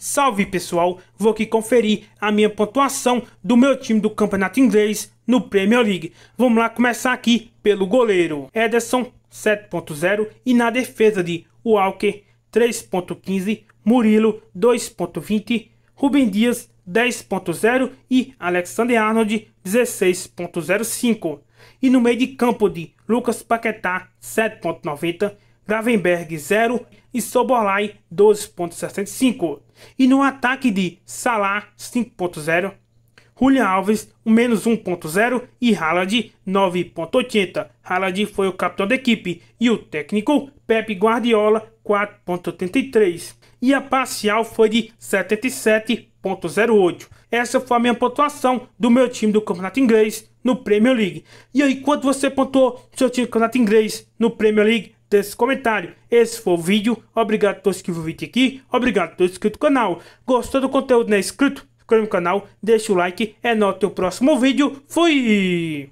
Salve pessoal, vou aqui conferir a minha pontuação do meu time do campeonato inglês no Premier League. Vamos lá começar aqui pelo goleiro Ederson 7.0 e na defesa de Walker 3.15, Murilo 2.20, Rubem Dias 10.0 e Alexander Arnold 16.05. E no meio de campo de Lucas Paquetá 7.90 Gravenberg 0 e Sobolai 12.65. E no ataque de Salah 5.0, Julian Alves um menos 1.0 e Haaland 9.80. Haaland foi o capitão da equipe e o técnico Pepe Guardiola 4.83. E a parcial foi de 77.08. Essa foi a minha pontuação do meu time do Campeonato Inglês no Premier League. E aí, quanto você pontuou seu time do Campeonato Inglês no Premier League? desse comentário. Esse foi o vídeo. Obrigado a todos que viram o vídeo aqui. Obrigado a todos inscritos no canal. Gostou do conteúdo não é inscrito? Inscreva no canal, deixa o like. É nóis, até o próximo vídeo. Fui!